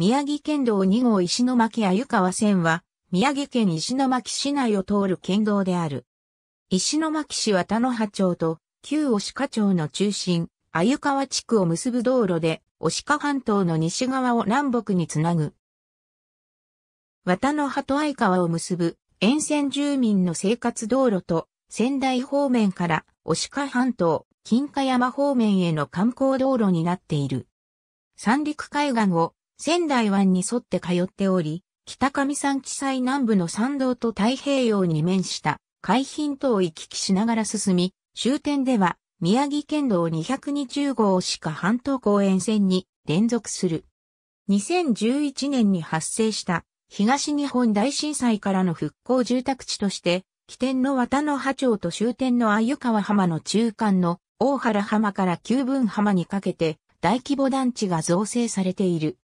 宮城県道2号石巻鮎川線は、宮城県石巻市内を通る県道である。石巻市は田野葉町と旧押鹿町の中心、鮎川地区を結ぶ道路で、押鹿半島の西側を南北につなぐ。渡野葉と相川を結ぶ沿線住民の生活道路と仙台方面から押鹿半島、金華山方面への観光道路になっている。三陸海岸を仙台湾に沿って通っており、北上山地裁南部の山道と太平洋に面した海浜島を行き来しながら進み、終点では宮城県道220号しか半島公園線に連続する。2011年に発生した東日本大震災からの復興住宅地として、起点の綿野波町と終点の鮎川浜の中間の大原浜から九分浜にかけて大規模団地が造成されている。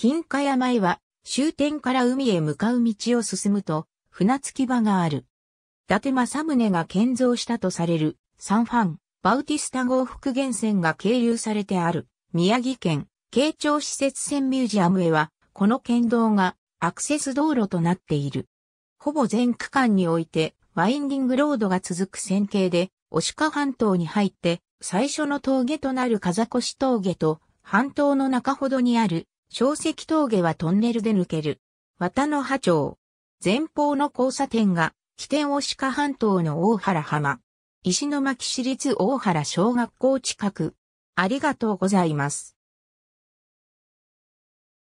金華山へは、終点から海へ向かう道を進むと、船着き場がある。伊達政宗が建造したとされる、サンファン、バウティスタ号復元船が経由されてある、宮城県、慶長施設船ミュージアムへは、この県道がアクセス道路となっている。ほぼ全区間において、ワインディングロードが続く線形で、押鹿半島に入って、最初の峠となる風越峠と、半島の中ほどにある小石峠はトンネルで抜ける。綿の波町。前方の交差点が、起点を鹿半島の大原浜。石巻市立大原小学校近く。ありがとうございます。